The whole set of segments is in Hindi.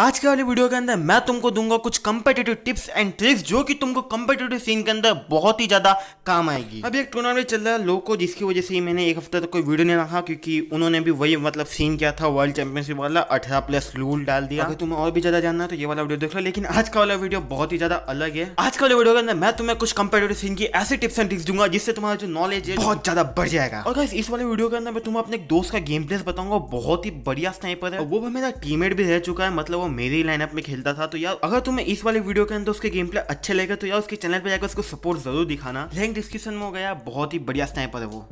आज के वाले वीडियो के अंदर मैं तुमको दूंगा कुछ कम्पिटेटिव टिप्स एंड ट्रिक्स जो कि तुमको कम्पिटेटिव सीन के अंदर बहुत ही ज़्यादा काम आएगी अभी एक टूर्नामेंट चल रहा है को जिसकी वजह से मैंने एक हफ्ते तक तो कोई वीडियो नहीं रखा क्योंकि उन्होंने भी वही मतलब सीन किया था वर्ल्ड चैंपियनशिप वाला अठारह प्लस रूल डाल दिया अगर तुम्हें और भी ज़्यादा जानना तो ये वाला वीडियो देख लो लेकिन आज का वाला वीडियो बहुत ही ज़्यादा अलग है आज का वाले वीडियो के अंदर मैं तुम्हें कुछ कम्पिटेटिव सीन की ऐसी टिप्स एंड ट्रिक्स दूंगा जिससे तुम्हारा जो नॉलेज है बहुत ज़्यादा बढ़ जाएगा और इस वाले वीडियो के अंदर मैं तुम्हें अपने दोस्त का गेम प्लेस बताऊंगा बहुत ही बढ़िया स्नाइपर है वो मेरा टीमेट भी रह चुका है मतलब वो मेरी लाइनअप में खेलता था तो यार अगर तुम्हें इस वाले वीडियो के अंदर उसके गेम प्ले अच्छे लगे तो यार उसके चैनल पर जाकर उसको सपोर्ट जरूर दिखाना लिंक डिस्क्रिप्शन में हो गया बहुत ही बढ़िया स्नाइपर है वो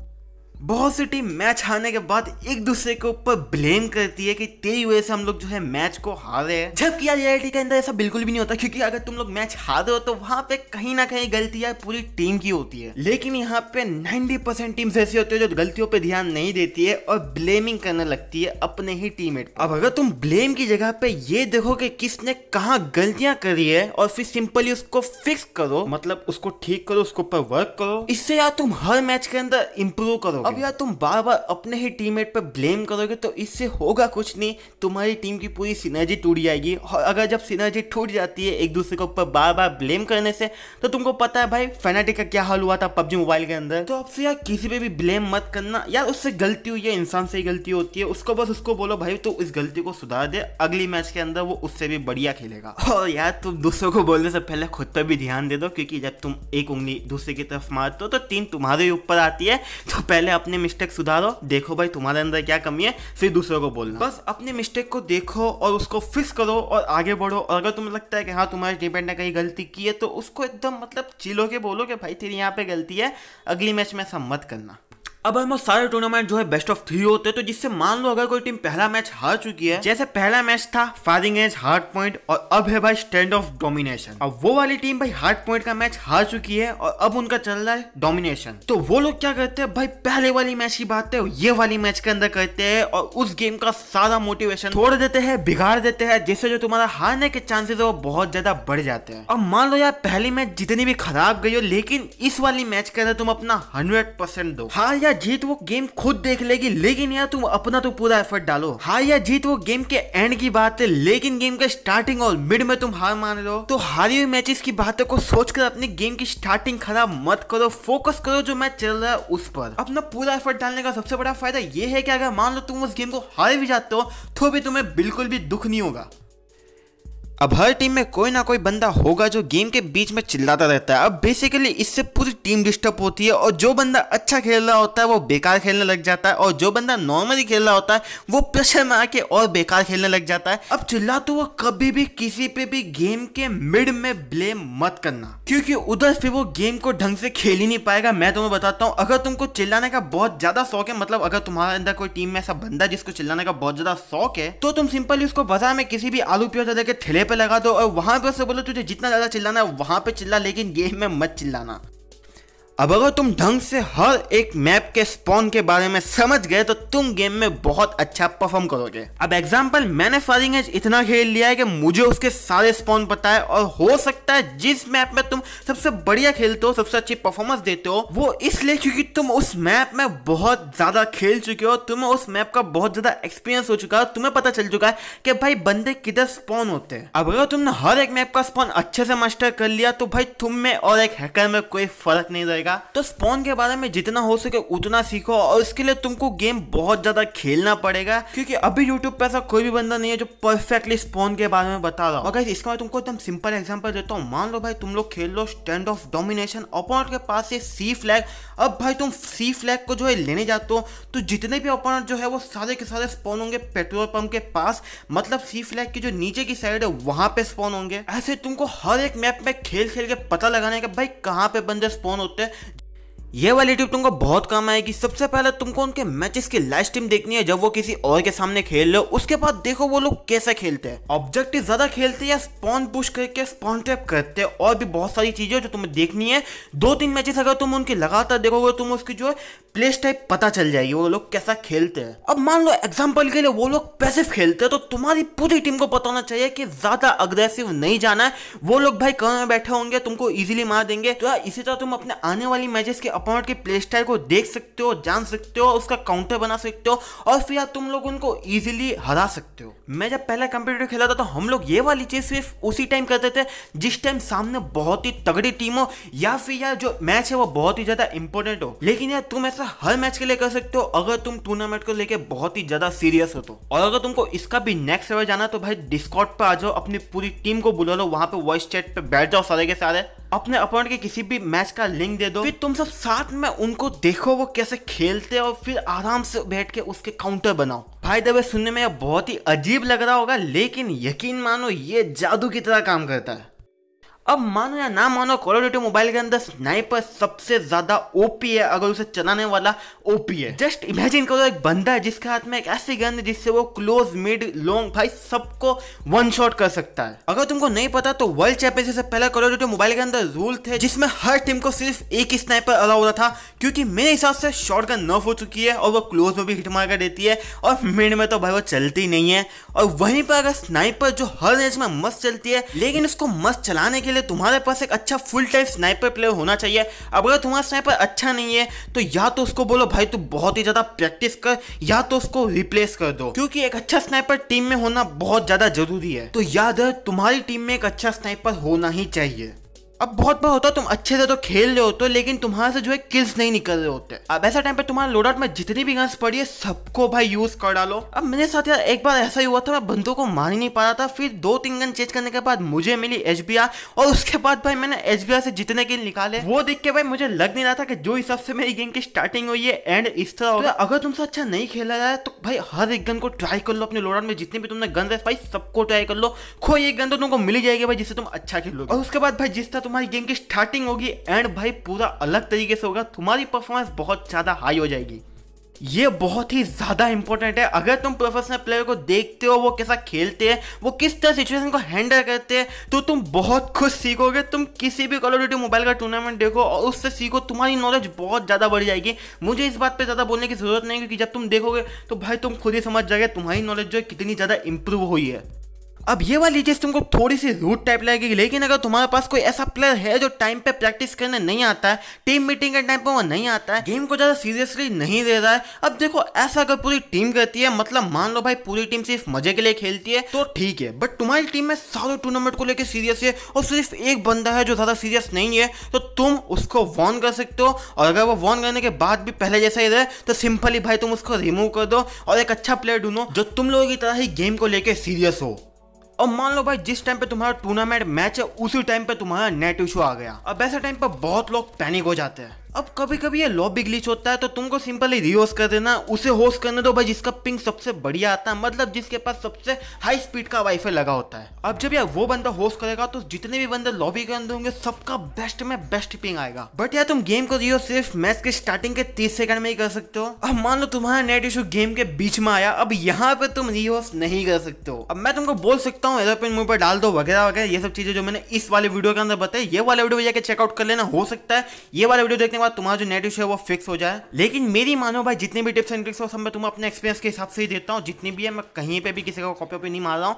बहुत सी टीम मैच हारने के बाद एक दूसरे के ऊपर ब्लेम करती है कि तेरी वजह से हम लोग जो है मैच को हारे हैं जबकि यार रियलिटी के अंदर ऐसा बिल्कुल भी नहीं होता क्योंकि अगर तुम लोग मैच हारे हो तो वहां पे कहीं ना कहीं गलती यार पूरी टीम की होती है लेकिन यहाँ पे 90 परसेंट टीम ऐसी होती है जो गलतियों पर ध्यान नहीं देती है और ब्लेमिंग करने लगती है अपने ही टीम अब अगर तुम ब्लेम की जगह पे ये देखो कि किसने कहा गलतियां करी है और फिर सिंपली उसको फिक्स करो मतलब उसको ठीक करो उसके ऊपर वर्क करो इससे यार तुम हर मैच के अंदर इम्प्रूव करो अब यार तुम बार बार अपने ही टीममेट पर ब्लेम करोगे तो इससे होगा कुछ नहीं तुम्हारी टीम की पूरी सिनर्जी टूट जाएगी और अगर जब सिनर्जी टूट जाती है एक दूसरे के ऊपर बार बार ब्लेम करने से तो तुमको पता है भाई फेनाटिक का क्या हाल हुआ था पबजी मोबाइल के अंदर तो आपसे यार किसी पे भी ब्लेम मत करना यार उससे गलती हुई है इंसान से ही गलती होती है उसको बस उसको बोलो भाई तो इस गलती को सुधार दे अगली मैच के अंदर वो उससे भी बढ़िया खेलेगा और यार तुम दूसरों को बोलने से पहले खुद पर भी ध्यान दे दो क्योंकि जब तुम एक उंगली दूसरे की तरफ मारते हो तो तीन तुम्हारे ऊपर आती है तो पहले अपने मिस्टेक सुधारो देखो भाई तुम्हारे अंदर क्या कमी है फिर दूसरों को बोलना बस अपने मिस्टेक को देखो और उसको फिक्स करो और आगे बढ़ो और अगर तुम्हें लगता है कि हाँ तुम्हारे डिपेंड ने कहीं गलती की है तो उसको एकदम मतलब चिलो के बोलो कि भाई तेरी यहाँ पे गलती है अगली मैच में ऐसा मत करना अब हम सारे टूर्नामेंट जो है बेस्ट ऑफ थ्री होते हैं तो जिससे मान लो अगर कोई टीम पहला मैच हार चुकी है जैसे पहला मैच था फायरिंग एज हार्ड पॉइंट और अब है भाई स्टैंड ऑफ डोमिनेशन अब वो वाली टीम भाई हार्ड पॉइंट का मैच हार चुकी है और अब उनका चल रहा है डोमिनेशन तो वो लोग क्या करते हैं भाई पहले वाली मैच की बात है ये वाली मैच के अंदर करते हैं और उस गेम का सारा मोटिवेशन छोड़ देते हैं बिगाड़ देते हैं जिससे जो तुम्हारा हारने के चांसेस है वो बहुत ज्यादा बढ़ जाते हैं अब मान लो यार पहली मैच जितनी भी खराब गई हो लेकिन इस वाली मैच के अंदर तुम अपना हंड्रेड दो हार यार जीत वो गेम खुद देख लेगी लेकिन यार तुम अपना तो पूरा एफर्ट डालो हार हाँ या जीत वो गेम के एंड की बात है लेकिन गेम के स्टार्टिंग और मिड में तुम हार मान लो तो हारी हुई मैचेस की बातों को सोचकर अपने गेम की स्टार्टिंग खराब मत करो फोकस करो जो मैच चल रहा है उस पर अपना पूरा एफर्ट डालने का सबसे बड़ा फायदा ये है कि अगर मान लो तुम उस गेम को हार भी जाते हो तो भी तुम्हें बिल्कुल भी दुख नहीं होगा अब हर टीम में कोई ना कोई बंदा होगा जो गेम के बीच में चिल्लाता रहता है अब बेसिकली इससे पूरी टीम डिस्टर्ब होती है और जो बंदा अच्छा खेल रहा होता है वो बेकार खेलने लग जाता है और जो बंदा नॉर्मली खेल रहा होता है वो प्रेशर में आके और बेकार खेलने लग जाता है अब चिल्ला तो वो कभी भी किसी पे भी गेम के मिड में ब्लेम मत करना क्योंकि उधर फिर वो गेम को ढंग से खेल ही नहीं पाएगा मैं तुम्हें बताता हूँ अगर तुमको चिल्लाने का बहुत ज्यादा शौक है मतलब अगर तुम्हारे अंदर कोई टीम में ऐसा बंदा जिसको चिल्लाने का बहुत ज्यादा शौक है तो तुम सिंपली उसको बाजार में किसी भी आलू प्योर लेकर ठेले पे लगा दो और वहां पर से बोलो तुझे जितना ज्यादा चिल्लाना है वहां पे चिल्ला लेकिन गेम में मत चिल्लाना अब अगर तुम ढंग से हर एक मैप के स्पॉन के बारे में समझ गए तो तुम गेम में बहुत अच्छा परफॉर्म करोगे अब एग्जाम्पल मैंने फायरिंग एज इतना खेल लिया है कि मुझे उसके सारे स्पॉन पता है और हो सकता है जिस मैप में तुम सबसे बढ़िया खेलते हो सबसे अच्छी परफॉर्मेंस देते हो वो इसलिए क्योंकि तुम उस मैप में बहुत ज्यादा खेल चुके हो तुम्हें उस मैप का बहुत ज्यादा एक्सपीरियंस हो चुका है तुम्हें पता चल चुका है कि भाई बंदे किधर स्पॉन होते हैं अब अगर तुमने हर एक मैप का स्पॉन अच्छे से मास्टर कर लिया तो भाई तुम में और एक हैकर में कोई फर्क नहीं रहेगा जाएगा तो स्पॉन के बारे में जितना हो सके उतना सीखो और इसके लिए तुमको गेम बहुत ज़्यादा खेलना पड़ेगा क्योंकि अभी यूट्यूब पे ऐसा कोई भी बंदा नहीं है जो परफेक्टली स्पॉन के बारे में बता रहा हूँ इसका मैं तुमको एकदम सिंपल एग्जाम्पल देता हूँ मान लो भाई तुम लोग खेल लो स्टैंड ऑफ डोमिनेशन अपोनेंट के पास है सी फ्लैग अब भाई तुम सी फ्लैग को जो है लेने जाते हो तो जितने भी अपोनेंट जो है वो सारे के सारे स्पॉन होंगे पेट्रोल पंप के पास मतलब सी फ्लैग की जो नीचे की साइड है वहां पे स्पॉन होंगे ऐसे तुमको हर एक मैप में खेल खेल के पता लगाने का भाई कहाँ पे बंदे स्पॉन होते हैं ये वाली टिप तुमको बहुत काम आएगी सबसे पहले तुमको उनके मैचेस की लाइव स्ट्रीम देखनी है जब वो किसी और के सामने खेल रहे हो उसके बाद देखो वो लोग कैसे खेलते हैं ऑब्जेक्टिव ज्यादा खेलते हैं या स्पॉन पुश करके स्पॉन ट्रैप करते हैं और भी बहुत सारी चीजें जो तुम्हें देखनी है दो तीन मैचेस अगर तुम उनके लगातार देखोगे तुम उसकी जो है प्ले स्टाइप पता चल जाएगी वो लोग कैसा खेलते हैं अब मान लो एग्जाम्पल के लिए वो लोग पैसिव खेलते हैं तो तुम्हारी पूरी टीम को बताना चाहिए कि ज्यादा अग्रेसिव नहीं जाना है वो लोग भाई कहा बैठे होंगे तुमको इजिली मार देंगे तो इसी तरह तुम अपने आने वाली मैचेस के अपॉइंट के प्ले स्टाइल को देख सकते हो जान सकते हो उसका काउंटर बना सकते हो और फिर तुम लोग उनको ईजिली हरा सकते हो मैं जब पहला कंप्यूटर खेला था तो हम लोग ये वाली चीज़ सिर्फ उसी टाइम करते थे जिस टाइम सामने बहुत ही तगड़ी टीम हो या फिर यार जो मैच है वो बहुत ही ज़्यादा इंपॉर्टेंट हो लेकिन यार तुम ऐसा हर मैच के लिए कर सकते हो अगर तुम टूर्नामेंट को लेकर बहुत ही ज़्यादा सीरियस हो तो और अगर तुमको इसका भी नेक्स्ट लेवल जाना तो भाई डिस्कॉट पर आ जाओ अपनी पूरी टीम को बुला लो वहाँ पे वॉइस चैट पर बैठ जाओ सारे के सारे अपने अपॉइंट के किसी भी मैच का लिंक दे दो फिर तुम सब साथ में उनको देखो वो कैसे खेलते हैं और फिर आराम से बैठ के उसके काउंटर बनाओ भाई दबे सुनने में बहुत ही अजीब लग रहा होगा लेकिन यकीन मानो ये जादू की तरह काम करता है अब मानो या ना मानो कॉल ऑफ मोबाइल के अंदर स्नाइपर सबसे ज्यादा ओपी है अगर उसे चलाने वाला ओपी है जस्ट इमेजिन करो एक बंदा है जिसके हाथ में एक ऐसी गन है जिससे वो क्लोज मिड लॉन्ग भाई सबको वन शॉट कर सकता है अगर तुमको नहीं पता तो वर्ल्ड चैंपियनशिप से पहले कॉल ऑफ मोबाइल के अंदर रूल थे जिसमें हर टीम को सिर्फ एक ही स्नाइपर अलाउ होता था क्योंकि मेरे हिसाब से शॉर्ट गन नर्फ हो चुकी है और वो क्लोज में भी हिट मार कर देती है और मिड में तो भाई वो चलती नहीं है और वहीं पर अगर स्नाइपर जो हर रेंज में मस्त चलती है लेकिन उसको मस्त चलाने के लिए लिए तुम्हारे पास एक अच्छा फुल टाइम स्नाइपर प्लेयर होना चाहिए अब अगर तुम्हारा स्नाइपर अच्छा नहीं है तो या तो उसको बोलो भाई तू बहुत ही ज़्यादा प्रैक्टिस कर या तो उसको रिप्लेस कर दो क्योंकि एक अच्छा स्नाइपर टीम में होना बहुत ज़्यादा जरूरी है तो याद है तुम्हारी टीम में एक अच्छा स्नाइपर होना ही चाहिए अब बहुत बार होता है तुम अच्छे से तो खेल रहे हो तो लेकिन तुम्हारे से जो है किल्स नहीं निकल रहे होते अब ऐसा टाइम पे तुम्हारे लोड में जितनी भी गन्स पड़ी है सबको भाई यूज कर डालो अब मेरे साथ यार एक बार ऐसा ही हुआ था मैं बंदों को मार ही नहीं पा रहा था फिर दो तीन गन चेंज करने के बाद मुझे मिली एच और उसके बाद भाई मैंने एच से जितने किल निकाले वो देख के भाई मुझे लग नहीं रहा था कि जो हिसाब से मेरी गेम की स्टार्टिंग हुई है एंड इस तरह होगा तो अगर तुमसे अच्छा नहीं खेला जाए तो भाई हर एक गन को ट्राई कर लो अपने लोड में जितने भी तुमने गन रहे भाई सबको ट्राई कर लो कोई एक गन तो तुमको मिली जाएगी भाई जिससे तुम अच्छा खेलोगे और उसके बाद भाई जिस तरह तुम्हारी गेम की स्टार्टिंग होगी एंड भाई पूरा अलग तरीके से होगा तुम्हारी परफॉर्मेंस बहुत ज़्यादा हाई हो जाएगी ये बहुत ही ज़्यादा इंपॉर्टेंट है अगर तुम प्रोफेशनल प्लेयर को देखते हो वो कैसा खेलते हैं वो किस तरह सिचुएशन को हैंडल करते हैं तो तुम बहुत कुछ सीखोगे तुम किसी भी कॉल ऑफ मोबाइल का टूर्नामेंट देखो और उससे सीखो तुम्हारी नॉलेज बहुत ज़्यादा बढ़ जाएगी मुझे इस बात पे ज़्यादा बोलने की ज़रूरत नहीं क्योंकि जब तुम देखोगे तो भाई तुम खुद ही समझ जाएगा तुम्हारी नॉलेज जो है कितनी ज़्यादा इंप्रूव हुई है अब ये वाली चीज़ तुमको थोड़ी सी रूट टाइप लगेगी लेकिन अगर तुम्हारे पास कोई ऐसा प्लेयर है जो टाइम पे प्रैक्टिस करने नहीं आता है टीम मीटिंग के टाइम पे वो नहीं आता है गेम को ज़्यादा सीरियसली नहीं दे रहा है अब देखो ऐसा अगर पूरी टीम करती है मतलब मान लो भाई पूरी टीम सिर्फ मजे के लिए खेलती है तो ठीक है बट तुम्हारी टीम में सारे टूर्नामेंट को लेकर सीरियस है और सिर्फ एक बंदा है जो ज़्यादा सीरियस नहीं है तो तुम उसको वॉर्न कर सकते हो और अगर वो वॉर्न करने के बाद भी पहले जैसा ही रहे तो सिंपली भाई तुम उसको रिमूव कर दो और एक अच्छा प्लेयर ढूंढो जो तुम लोगों की तरह ही गेम को लेकर सीरियस हो और मान लो भाई जिस टाइम पे तुम्हारा टूर्नामेंट मैच है उसी टाइम पे तुम्हारा नेट इशू आ गया अब ऐसे टाइम पे बहुत लोग पैनिक हो जाते हैं अब कभी कभी ये लॉबी ग्लिच होता है तो तुमको सिंपली रिहोस कर देना उसे होस्ट करने दो भाई जिसका पिंग सबसे बढ़िया आता है मतलब जिसके पास सबसे हाई स्पीड का वाईफाई लगा होता है अब जब यार वो बंदा होस्ट करेगा तो जितने भी बंदे लॉबी के अंदर होंगे सबका बेस्ट में बेस्ट पिंग आएगा बट यार तुम गेम को रियो सिर्फ मैच के स्टार्टिंग के तीस सेकंड में ही कर सकते हो अब मान लो तुम्हारा नेट इशू गेम के बीच में आया अब यहाँ पे तुम रिहोस नहीं कर सकते हो अब मैं तुमको बोल सकता हूँ एरोपिन मुंह पर डाल दो वगैरह वगैरह ये सब चीजें जो मैंने इस वाले वीडियो के अंदर बताई ये वाले वीडियो जाकर चेकआउट कर लेना हो सकता है ये वाले वीडियो देखने के बाद तुम्हारा जो नेट इशू है वो फिक्स हो जाए लेकिन मेरी मानो भाई जितने भी टिप्स एंड ट्रिक्स हो सब मैं तुम्हें अपने एक्सपीरियंस के हिसाब से ही देता हूँ जितनी भी है मैं कहीं पर भी किसी का कॉपी वॉपी नहीं मार रहा हूँ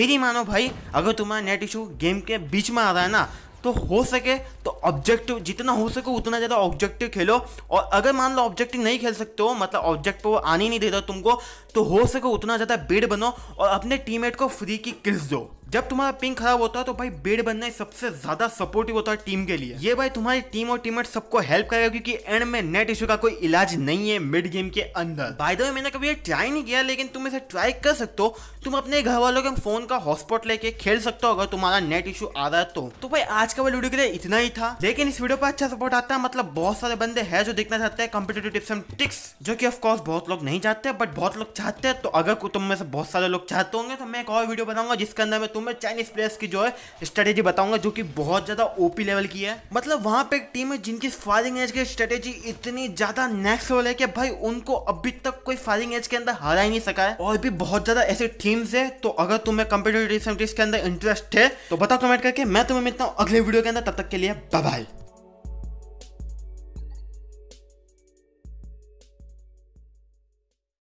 मेरी मानो भाई अगर तुम्हारा नेट इशू गेम के बीच में आ रहा है ना तो हो सके तो ऑब्जेक्टिव जितना हो सके उतना ज़्यादा ऑब्जेक्टिव खेलो और अगर मान लो ऑब्जेक्टिव नहीं खेल सकते हो मतलब ऑब्जेक्ट पर वो आने नहीं देता तुमको तो हो सके उतना ज़्यादा बेड बनो और अपने टीममेट को फ्री की किल्स दो जब तुम्हारा पिंक खराब होता है तो भाई बेड बनना ही सबसे ज्यादा सपोर्टिव होता है टीम के लिए ये भाई तुम्हारी टीम और टीम सबको हेल्प करेगा क्योंकि एंड में नेट इशू का कोई इलाज नहीं है मिड गेम के अंदर बाय द वे मैंने कभी ट्राई नहीं किया लेकिन तुम इसे ट्राई कर सकते हो तुम अपने घर वालों के फोन का हॉटस्पॉट लेके खेल सकते हो अगर तुम्हारा नेट इशू आ रहा है तो तो भाई आज का वीडियो के लिए इतना ही था लेकिन इस वीडियो पर अच्छा सपोर्ट आता है मतलब बहुत सारे बंदे हैं जो देखना चाहते हैं कॉम्पिटेटिव टिप्स एंड टिक्स जो की ऑफकोर्स बहुत लोग नहीं चाहते बट बहुत लोग चाहते हैं तो अगर तुम में से बहुत सारे लोग चाहते होंगे तो मैं एक और वीडियो बनाऊंगा जिसके अंदर मैं तुम तुम्हें चाइनीज प्लेयर्स की जो है स्ट्रेटेजी बताऊंगा जो कि बहुत ज़्यादा ओपी लेवल की है मतलब वहां पे एक टीम है जिनकी फायरिंग एज की स्ट्रेटेजी इतनी ज़्यादा नेक्स्ट लेवल है कि भाई उनको अभी तक कोई फायरिंग एज के अंदर हरा ही नहीं सका है और भी बहुत ज़्यादा ऐसे टीम्स है तो अगर तुम्हें कंप्यूटर के अंदर इंटरेस्ट है तो बताओ कमेंट करके मैं तुम्हें मिलता हूँ अगले वीडियो के अंदर तब तक के लिए बाय